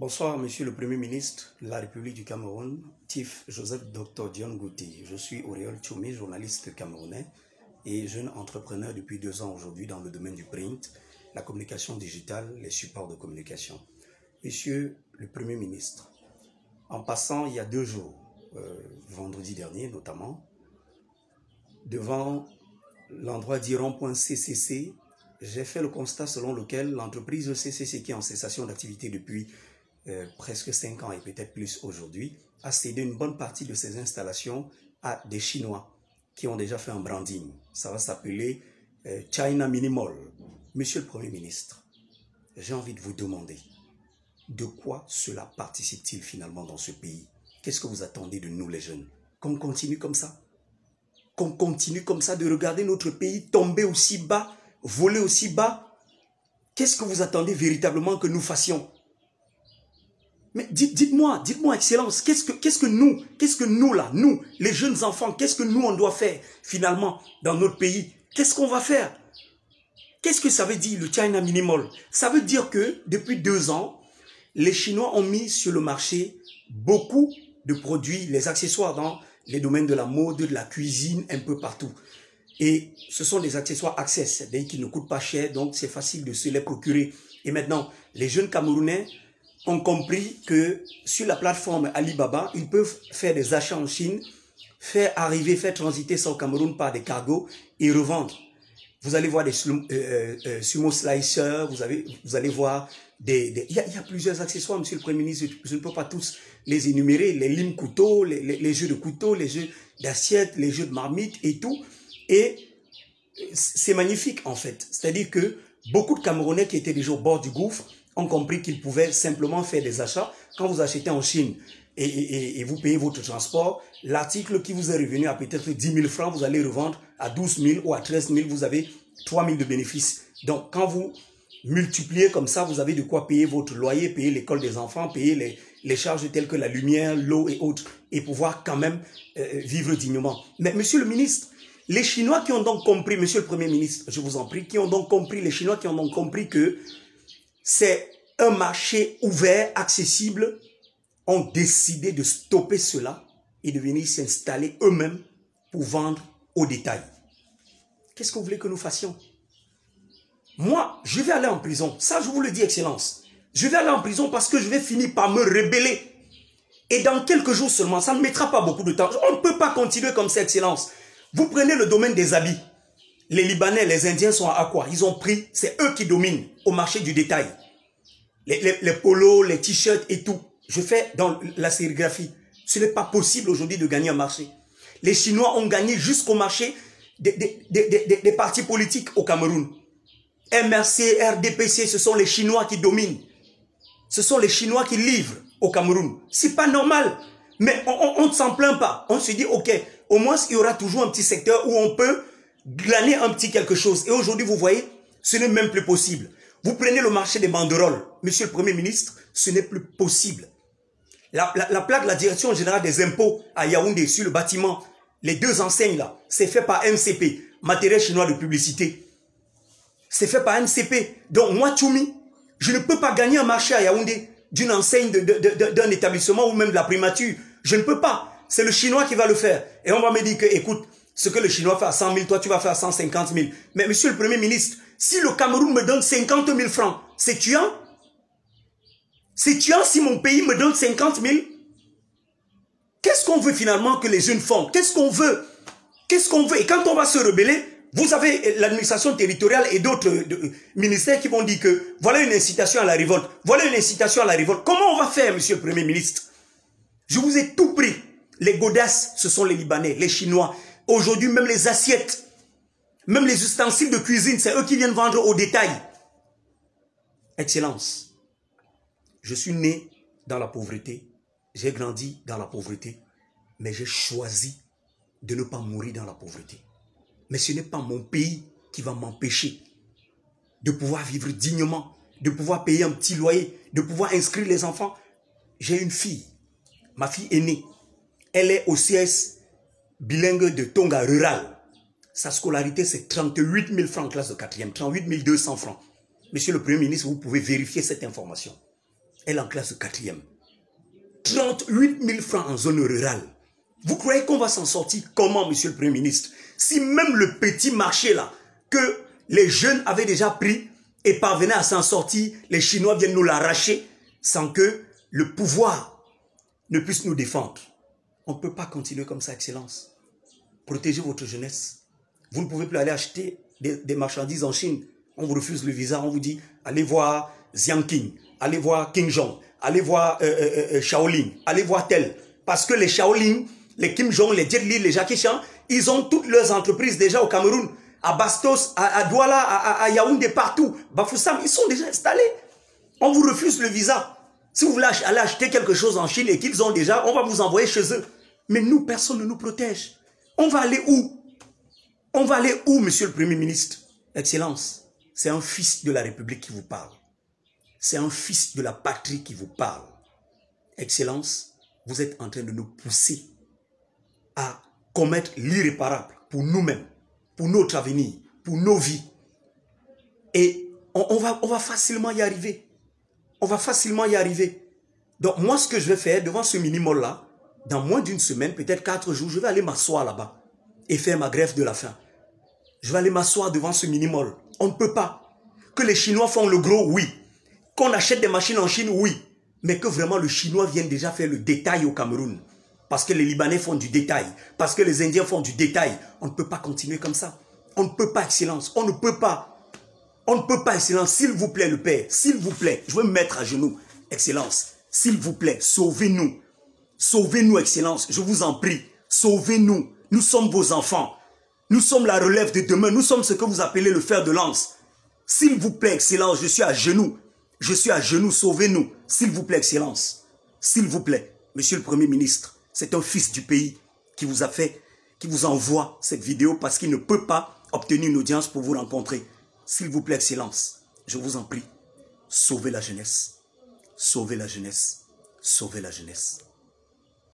Bonsoir, Monsieur le Premier ministre de la République du Cameroun, Tif Joseph Dr Dion Gouti. Je suis Auréole Tchoumi, journaliste camerounais et jeune entrepreneur depuis deux ans aujourd'hui dans le domaine du print, la communication digitale, les supports de communication. Monsieur le Premier ministre, en passant il y a deux jours, euh, vendredi dernier notamment, devant l'endroit d'Iran.ccc, j'ai fait le constat selon lequel l'entreprise CCC qui est en cessation d'activité depuis euh, presque 5 ans et peut-être plus aujourd'hui, a cédé une bonne partie de ses installations à des Chinois qui ont déjà fait un branding. Ça va s'appeler euh, China Minimal. Monsieur le Premier ministre, j'ai envie de vous demander, de quoi cela participe-t-il finalement dans ce pays Qu'est-ce que vous attendez de nous les jeunes Qu'on continue comme ça Qu'on continue comme ça de regarder notre pays tomber aussi bas, voler aussi bas Qu'est-ce que vous attendez véritablement que nous fassions mais dites-moi, dites-moi, Excellence, qu'est-ce que, qu'est-ce que nous, qu'est-ce que nous là, nous, les jeunes enfants, qu'est-ce que nous on doit faire finalement dans notre pays Qu'est-ce qu'on va faire Qu'est-ce que ça veut dire le China Minimal Ça veut dire que depuis deux ans, les Chinois ont mis sur le marché beaucoup de produits, les accessoires dans les domaines de la mode, de la cuisine, un peu partout. Et ce sont des accessoires access, cest qui ne coûtent pas cher, donc c'est facile de se les procurer. Et maintenant, les jeunes Camerounais ont compris que sur la plateforme Alibaba, ils peuvent faire des achats en Chine, faire arriver, faire transiter ça Cameroun par des cargos et revendre. Vous allez voir des euh, euh, euh, sumo slicers, vous, avez, vous allez voir des... Il, y a, plusieurs accessoires, monsieur le Premier ministre, je ne peux pas tous les énumérer, les limes couteaux, les, jeux de couteaux, les jeux d'assiettes, les jeux de marmite et tout. Et c'est magnifique en fait. C'est-à-dire que beaucoup de Camerounais qui étaient déjà au bord du gouffre ont compris qu'ils pouvaient simplement faire des achats. Quand vous achetez en Chine et, vous payez votre transport, l'article qui vous est revenu à peut-être 10 000 francs, vous allez revendre à 12 000 ou à 13 000, vous avez 3 000 de bénéfices. Donc, quand vous multipliez comme ça, vous avez de quoi payer votre loyer, payer l'école des enfants, payer les, charges telles que la lumière, l'eau et autres, et pouvoir quand même euh, vivre dignement. Mais monsieur le ministre, les Chinois qui ont donc compris, monsieur le Premier ministre, je vous en prie, qui ont donc compris, les Chinois qui ont donc compris que c'est un marché ouvert, accessible, ont décidé de stopper cela et de venir s'installer eux-mêmes pour vendre au détail. Qu'est-ce que vous voulez que nous fassions Moi, je vais aller en prison. Ça, je vous le dis, Excellence. Je vais aller en prison parce que je vais finir par me rebeller. Et dans quelques jours seulement, ça ne mettra pas beaucoup de temps. On ne peut pas continuer comme ça, Excellence. Vous prenez le domaine des habits. Les Libanais, les Indiens sont à quoi Ils ont pris, c'est eux qui dominent au marché du détail. Les, polos, les t-shirts et tout. Je fais dans la sérigraphie. Ce n'est pas possible aujourd'hui de gagner un marché. Les Chinois ont gagné jusqu'au marché des, partis politiques au Cameroun. MRC, RDPC, ce sont les Chinois qui dominent. Ce sont les Chinois qui livrent au Cameroun. C'est pas normal. Mais on, on ne s'en plaint pas. On se dit, ok, au moins il y aura toujours un petit secteur où on peut glaner un petit quelque chose. Et aujourd'hui, vous voyez, ce n'est même plus possible. Vous prenez le marché des banderoles, monsieur le Premier ministre, ce n'est plus possible. La, plaque de la Direction Générale des Impôts à Yaoundé sur le bâtiment, les deux enseignes là, c'est fait par MCP, matériel chinois de publicité. C'est fait par MCP. Donc moi, Tchoumi, je ne peux pas gagner un marché à Yaoundé d'une enseigne d'un établissement ou même de la primature. Je ne peux pas. C'est le chinois qui va le faire. Et on va me dire que, écoute, ce que le Chinois fait à 100 000, toi tu vas faire à 150 000. Mais monsieur le Premier ministre, si le Cameroun me donne 50 000 francs, c'est tuant C'est tuant si mon pays me donne 50 000 Qu'est-ce qu'on veut finalement que les jeunes font Qu'est-ce qu'on veut Qu'est-ce qu'on veut Et quand on va se rebeller, vous avez l'administration territoriale et d'autres euh, euh, ministères qui vont dire que voilà une incitation à la révolte, voilà une incitation à la révolte. Comment on va faire, monsieur le Premier ministre Je vous ai tout pris. Les godasses, ce sont les Libanais, les Chinois, Aujourd'hui, même les assiettes, même les ustensiles de cuisine, c'est eux qui viennent vendre au détail. Excellence, je suis né dans la pauvreté, j'ai grandi dans la pauvreté, mais j'ai choisi de ne pas mourir dans la pauvreté. Mais ce n'est pas mon pays qui va m'empêcher de pouvoir vivre dignement, de pouvoir payer un petit loyer, de pouvoir inscrire les enfants. J'ai une fille, ma fille est née. elle est au CS bilingue de Tonga rural. Sa scolarité, c'est 38 000 francs classe de 4e, 38 200 francs. Monsieur le Premier ministre, vous pouvez vérifier cette information. Elle en classe de 4 38 000 francs en zone rurale. Vous croyez qu'on va s'en sortir comment, monsieur le Premier ministre Si même le petit marché là, que les jeunes avaient déjà pris et parvenaient à s'en sortir, les Chinois viennent nous l'arracher sans que le pouvoir ne puisse nous défendre. On ne peut pas continuer comme ça, Excellence. Protégez votre jeunesse. Vous ne pouvez plus aller acheter des, marchandises en Chine. On vous refuse le visa, on vous dit, allez voir Xiangqing, allez voir King Jong, allez voir euh, euh, euh, Shaolin, allez voir tel. Parce que les Shaolin, les Kim Jong, les Jet les Jackie Chan, ils ont toutes leurs entreprises déjà au Cameroun, à Bastos, à, Douala, à, à, Yaoundé, partout. Bafoussam, ils sont déjà installés. On vous refuse le visa. Si vous voulez aller acheter quelque chose en Chine et qu'ils ont déjà, on va vous envoyer chez eux. Mais nous, personne ne nous protège. On va aller où On va aller où, monsieur le Premier ministre Excellence, c'est un fils de la République qui vous parle. C'est un fils de la patrie qui vous parle. Excellence, vous êtes en train de nous pousser à commettre l'irréparable pour nous-mêmes, pour notre avenir, pour nos vies. Et on, va, facilement y arriver. On va facilement y arriver. Donc moi, ce que je vais faire devant ce minimum là dans moins d'une semaine, peut-être quatre jours, je vais aller m'asseoir là-bas et faire ma grève de la faim. Je vais aller m'asseoir devant ce mini-mall. On ne peut pas. Que les Chinois font le gros, oui. Qu'on achète des machines en Chine, oui. Mais que vraiment le Chinois viennent déjà faire le détail au Cameroun. Parce que les Libanais font du détail. Parce que les Indiens font du détail. On ne peut pas continuer comme ça. On ne peut pas, Excellence. On ne peut pas. On ne peut pas, Excellence. S'il vous plaît, le Père. S'il vous plaît. Je vais me mettre à genoux. Excellence. S'il vous plaît, sauvez-nous. Sauvez-nous, Excellence, je vous en prie. Sauvez-nous. Nous sommes vos enfants. Nous sommes la relève de demain. Nous sommes ce que vous appelez le fer de lance. S'il vous plaît, Excellence, je suis à genoux. Je suis à genoux. Sauvez-nous. S'il vous plaît, Excellence. S'il vous plaît, Monsieur le Premier ministre, c'est un fils du pays qui vous a fait, qui vous envoie cette vidéo parce qu'il ne peut pas obtenir une audience pour vous rencontrer. S'il vous plaît, Excellence, je vous en prie, sauvez la jeunesse. Sauvez la jeunesse. Sauvez la jeunesse.